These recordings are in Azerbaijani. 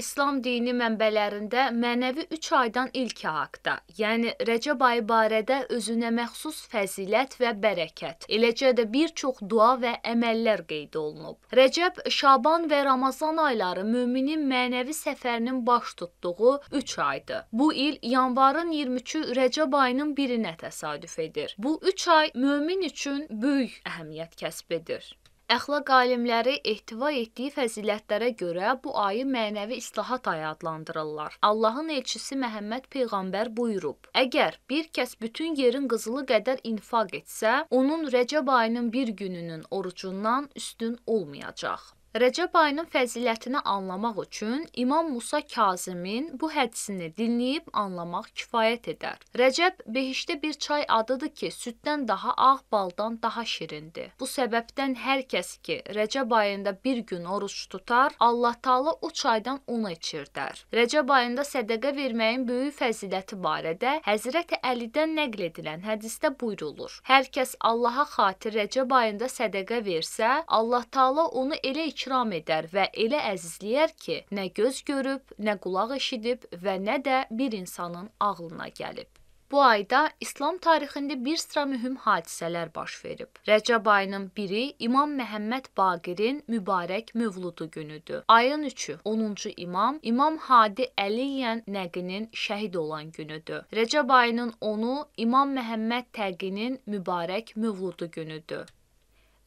İslam dini mənbələrində mənəvi 3 aydan ilki haqda, yəni Rəcəb ayı barədə özünə məxsus fəzilət və bərəkət, eləcə də bir çox dua və əməllər qeyd olunub. Rəcəb, Şaban və Ramazan ayları müminin mənəvi səfərinin baş tutduğu 3 aydır. Bu il yanvarın 23-ü Rəcəb ayının 1-nə təsadüf edir. Bu 3 ay mömin üçün böyük əhəmiyyət kəsb edir. Əxlaq alimləri ehtiva etdiyi fəzilətlərə görə bu ayı mənəvi islahat ayı adlandırırlar. Allahın elçisi Məhəmməd peyğəmbər buyurub: "Əgər bir kəs bütün yerin qızılı qədər infaq etsə, onun Rəcəb ayının bir gününün orucundan üstün olmayacaq." Rəcəb ayının fəzilətini anlamaq üçün İmam Musa Kazimin bu hədisini dinləyib anlamaq kifayət edər. Rəcəb behiştdə bir çay adıdır ki, süddən daha ağ baldan daha şirindir. Bu səbəbdən hər kəs ki, Rəcəb ayında bir gün oruç tutar, Allah Taala o çaydan ona içir dər. Rəcəb ayında sədaqə verməyin böyük fəziləti barədə Həzrət Əlidən nəql edilən hədisdə buyurulur: Hər kəs Allaha xatir Rəcəb ayında sədaqə versə, Allah Taala onu elə içir ikram edər və elə əzizləyər ki, nə göz görüb, nə qulaq eşidib və nə də bir insanın ağlına gəlib. Bu ayda İslam tarixində bir sıra mühüm hadisələr baş verib. Rəcəb ayının 1-i İmam Məhəmməd Baqirin mübarək mövludu günüdür. Ayın 3-ü 10-cu İmam İmam Hadi Əliyən Nəqinin şəhid olan günüdür. Rəcəb ayının 10-u İmam Məhəmməd Təqinin mübarək mövludu günüdür.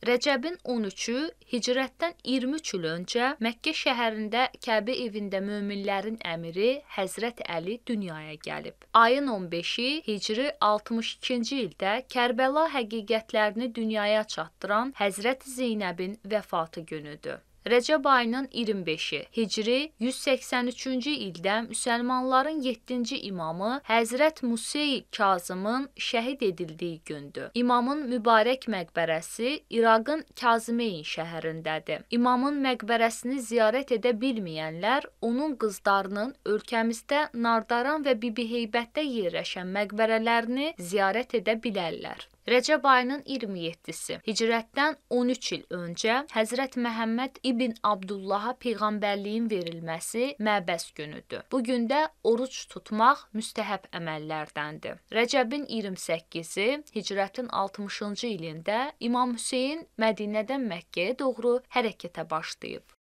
Rəcəbin 13-ü Hicrətdən 23 il öncə Məkkə şəhərində Kəbə evində möminlərin əmiri Həzrət Əli dünyaya gəlib. Ayın 15-i Hicri 62-ci ildə Kərbəla həqiqətlərini dünyaya çatdıran Həzrət Zeynəbin vəfatı günüdür. Rəcəb ayının 25-i Hicri 183-cü ildə müsəlmanların 7-ci imamı Həzrət Musey Kazımın şəhid edildiyi gündür. İmamın mübarək məqbərəsi İraqın Kazimeyn şəhərindədir. İmamın məqbərəsini ziyarət edə bilməyənlər onun qızlarının ölkəmizdə Nardaran və Bibiheybətdə yerləşən məqbərələrini ziyarət edə bilərlər. Rəcəb ayının 27-si Hicrətdən 13 il öncə Həzrət Məhəmməd ibn Abdullaha peyğəmbərliyin verilməsi Məbəs günüdür. Bu gündə oruc tutmaq müstəhəb əməllərdəndir. Rəcəbin 28-i Hicrətin 60-cı ilində İmam Hüseyn Mədinədən Məkkəyə doğru hərəkətə başlayıb.